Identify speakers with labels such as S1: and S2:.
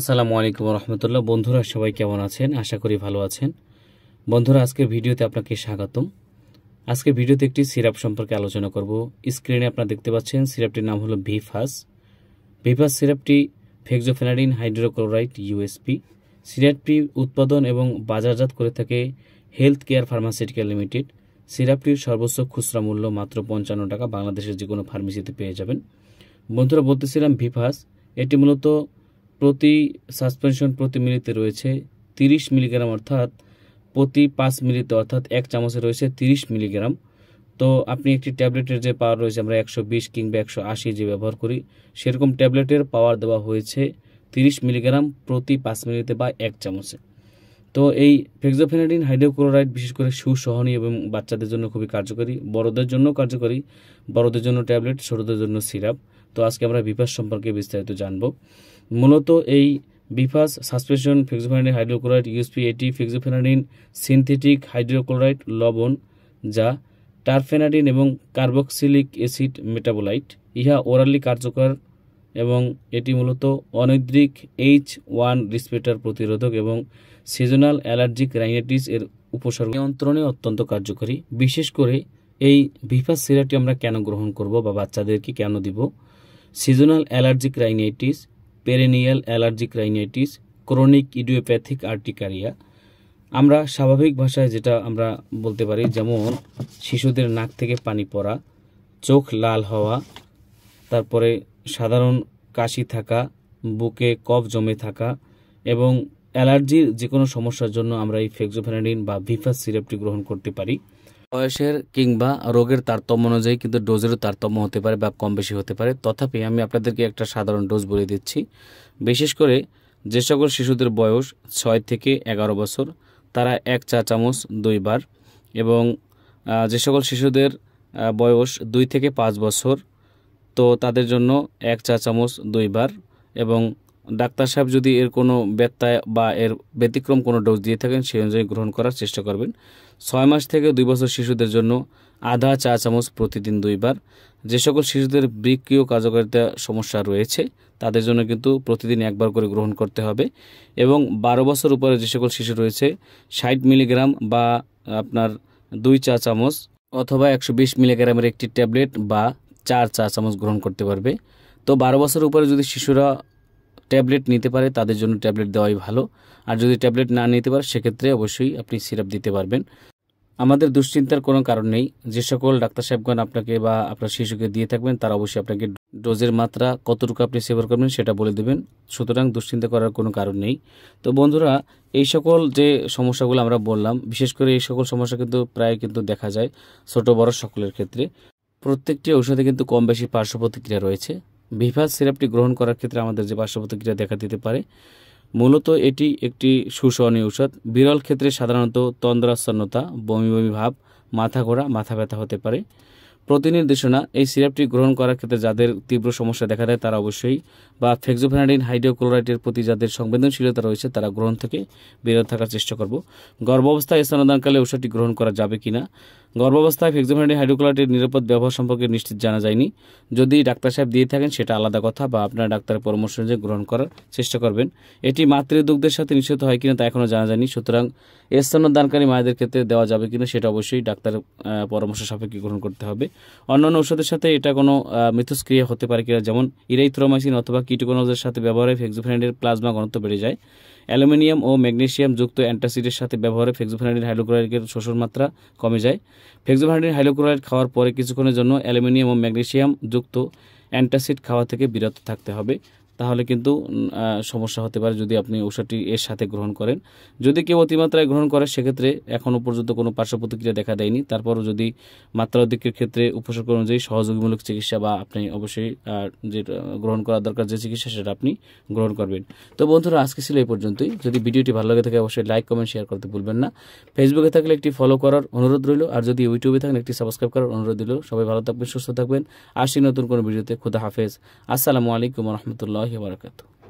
S1: আসসালামু আলাইকুম রহমতুল্লাহ বন্ধুরা সবাই কেমন আছেন আশা করি ভালো আছেন বন্ধুরা আজকের ভিডিওতে আপনাকে স্বাগতম আজকের ভিডিওতে একটি সিরাপ সম্পর্কে আলোচনা করব স্ক্রিনে আপনারা দেখতে পাচ্ছেন সিরাপটির নাম হলো ভিফাস ভিফাস সিরাপটি ফেক্সোফেনাডিন হাইড্রোক্লোরাইড ইউএসপি সিরাপটি উৎপাদন এবং বাজারজাত করে থাকে হেলথ কেয়ার ফার্মাসিউটিক্যাল লিমিটেড সিরাপটির সর্বোচ্চ খুচরা মূল্য মাত্র পঞ্চান্ন টাকা বাংলাদেশের যে কোনো ফার্মেসিতে পেয়ে যাবেন বন্ধুরা বলতেছিলাম ভিফাস এটি মূলত প্রতি সাসপেনশন প্রতি মিনিটে রয়েছে তিরিশ মিলিগ্রাম অর্থাৎ প্রতি পাঁচ মিলিতে অর্থাৎ এক চামচে রয়েছে তিরিশ মিলিগ্রাম তো আপনি একটি ট্যাবলেটের যে পাওয়ার রয়েছে আমরা একশো বিশ কিংবা একশো আশি যে ব্যবহার করি সেরকম ট্যাবলেটের পাওয়ার দেওয়া হয়েছে তিরিশ মিলিগ্রাম প্রতি পাঁচ মিনিটে বা এক চামচে তো এই ফেক্সোফেনাডিন হাইড্রোক্লোরাইড বিশেষ করে সুসহনীয় এবং বাচ্চাদের জন্য খুবই কার্যকরী বড়দের জন্য কার্যকরী বড়দের জন্য ট্যাবলেট ছোটদের জন্য সিরাপ তো আজকে আমরা বিপাস সম্পর্কে বিস্তারিত জানব মূলত এই Vifas suspension fexofenadine hydrochloride USP এটি ফিক্সোফেনারিন সিনথেটিক হাইড্রোক্লোরাইড লবণ যা টারফেনারিন এবং কার্বক্সিলিক অ্যাসিড মেটাবোলাইট ইহা ওরালি কার্যকর এবং এটি মূলত অনৈদ্রিক এইচ ওয়ান রিসপেটার প্রতিরোধক এবং সিজনাল অ্যালার্জিক রাইনাইটিস এর উপসর্গ নিয়ন্ত্রণে অত্যন্ত কার্যকরী বিশেষ করে এই ভিফাস সিরাটি আমরা কেন গ্রহণ করব বা বাচ্চাদেরকে কেন দিব seasonal allergic rhinitis perennial allergic rhinitis chronic idiopathic urticaria আমরা স্বাভাবিক ভাষায় যেটা আমরা বলতে পারি যেমন শিশুদের নাক থেকে পানি পড়া চোখ লাল হওয়া তারপরে সাধারণ কাশি থাকা বুকে কফ জমে থাকা এবং অ্যালার্জির যে কোনো সমস্যার জন্য আমরা এই ফেক্সোফেনাডিন বা ভিফাস সিরাপটি গ্রহণ করতে পারি বয়সের কিংবা রোগের তারতম্য অনুযায়ী কিন্তু ডোজেরও তারতম্য হতে পারে বা কম বেশি হতে পারে তথাপি আমি আপনাদেরকে একটা সাধারণ ডোজ বলে দিচ্ছি বিশেষ করে যে সকল শিশুদের বয়স ছয় থেকে এগারো বছর তারা এক চা চামচ দুইবার এবং যে সকল শিশুদের বয়স দুই থেকে পাঁচ বছর তো তাদের জন্য এক চা চামচ দুইবার এবং ডাক্তার সাহেব যদি এর কোনো ব্যত্যায় বা এর ব্যতিক্রম কোনো ডোজ দিয়ে থাকেন সেই অনুযায়ী গ্রহণ করার চেষ্টা করবেন ছয় মাস থেকে দুই বছর শিশুদের জন্য আধা চা চামচ প্রতিদিন দুইবার যে সকল শিশুদের বিক্রিয় কার্যকারিতা সমস্যা রয়েছে তাদের জন্য কিন্তু প্রতিদিন একবার করে গ্রহণ করতে হবে এবং বারো বছর উপরে যে সকল শিশু রয়েছে ষাট মিলিগ্রাম বা আপনার দুই চা চামচ অথবা একশো বিশ মিলিগ্রামের একটি ট্যাবলেট বা চার চা চামচ গ্রহণ করতে পারবে তো বারো বছর উপরে যদি শিশুরা ট্যাবলেট নিতে পারে তাদের জন্য ট্যাবলেট দেওয়াই ভালো আর যদি ট্যাবলেট না নিতে পারে সেক্ষেত্রে অবশ্যই আপনি সিরাপ দিতে পারবেন আমাদের দুশ্চিন্তার কোনো কারণ নেই যে সকল ডাক্তার সাহেবগণ আপনাকে বা আপনার শিশুকে দিয়ে থাকবেন তারা অবশ্যই আপনাকে ডোজের মাত্রা কতটুকু আপনি সেবন করবেন সেটা বলে দেবেন সুতরাং দুশ্চিন্তা করার কোনো কারণ নেই তো বন্ধুরা এই সকল যে সমস্যাগুলো আমরা বললাম বিশেষ করে এই সকল সমস্যা কিন্তু প্রায় কিন্তু দেখা যায় ছোট বড় সকলের ক্ষেত্রে প্রত্যেকটি ঔষধে কিন্তু কম বেশি পার্শ্ব প্রতিক্রিয়া রয়েছে ভিভাস সিরাপটি গ্রহণ করার ক্ষেত্রে আমাদের যে পার্শ্বপ্রতিক্রিয়া দেখা দিতে পারে মূলত এটি একটি সুসহনীয় ঔষধ বিরল ক্ষেত্রে সাধারণত তন্দ্রাচ্ছন্নতা বমি বমি ভাব মাথা ঘোরা মাথা ব্যথা হতে পারে প্রতিনির্দেশনা এই সিরাপটি গ্রহণ করার ক্ষেত্রে যাদের তীব্র সমস্যা দেখা দেয় তারা অবশ্যই বা ফেক্সোফেনাডিন হাইড্রোক্লোরাইডের প্রতি যাদের সংবেদনশীলতা রয়েছে তারা গ্রহণ থেকে বিরত থাকার চেষ্টা করব গর্ভাবস্থায় স্থানদানকালে ঔষধটি গ্রহণ করা যাবে কিনা গর্ভাবস্থায় ফিক্সোফেনিড হাইড্রোক্লোরাইডের নিরাপদ ব্যবহার সম্পর্কে নিশ্চিত জানা যায়নি যদি ডাক্তার সাহেব দিয়ে থাকেন সেটা আলাদা কথা বা আপনার ডাক্তারের পরামর্শ অনুযায়ী গ্রহণ করার চেষ্টা করবেন এটি মাতৃদুগ্ধের সাথে নিশ্চিত হয় কিনা তা এখনও জানা যায়নি সুতরাং দানকারী মায়েদের ক্ষেত্রে দেওয়া যাবে কিনা সেটা অবশ্যই ডাক্তারের পরামর্শ সাপেক্ষে গ্রহণ করতে হবে অন্যান্য ওষুধের সাথে এটা কোনো মিথস্ক্রিয়া হতে পারে কিনা যেমন ইরাইথ্রোমাইসিন অথবা কিটোকোনোজের সাথে ব্যবহারে ফেক্সোফেনিডের প্লাজমা ঘনত্ব বেড়ে যায় অ্যালুমিনিয়াম ও ম্যাগনেশিয়াম যুক্ত অ্যান্টাসিডের সাথে ব্যবহারে ফেক্সোফেনাডিন হাইলোক্লোরাইডের শোষণ মাত্রা কমে যায় ফেক্সোফেনাডিন হাইলোক্লোরাইড খাওয়ার পরে কিছুক্ষণের জন্য অ্যালুমিনিয়াম ও ম্যাগনেশিয়াম যুক্ত অ্যান্টাসিড খাওয়া থেকে বিরত থাকতে হবে তাহলে কিন্তু সমস্যা হতে পারে যদি আপনি ওষুধটি এর সাথে গ্রহণ করেন যদি কেউ অতিমাত্রায় গ্রহণ করে সেক্ষেত্রে এখনও পর্যন্ত কোনো পার্শ্ব প্রতিক্রিয়া দেখা দেয়নি তারপরও যদি মাত্রা অধিকের ক্ষেত্রে উপসর্গ অনুযায়ী সহযোগীমূলক চিকিৎসা বা আপনি অবশ্যই যে গ্রহণ করা দরকার যে চিকিৎসা সেটা আপনি গ্রহণ করবেন তো বন্ধুরা আজকে ছিল এই পর্যন্তই যদি ভিডিওটি ভালো লাগে থাকে অবশ্যই লাইক কমেন্ট শেয়ার করতে ভুলবেন না ফেসবুকে থাকলে একটি ফলো করার অনুরোধ রইল আর যদি ইউটিউবে থাকেন একটি সাবস্ক্রাইব করার অনুরোধ দিল সবাই ভালো থাকবেন সুস্থ থাকবেন আসি নতুন কোনো ভিডিওতে খুদা হাফেজ আসসালামু আলাইকুম রহমতুল্লাহ वरहमल वर्क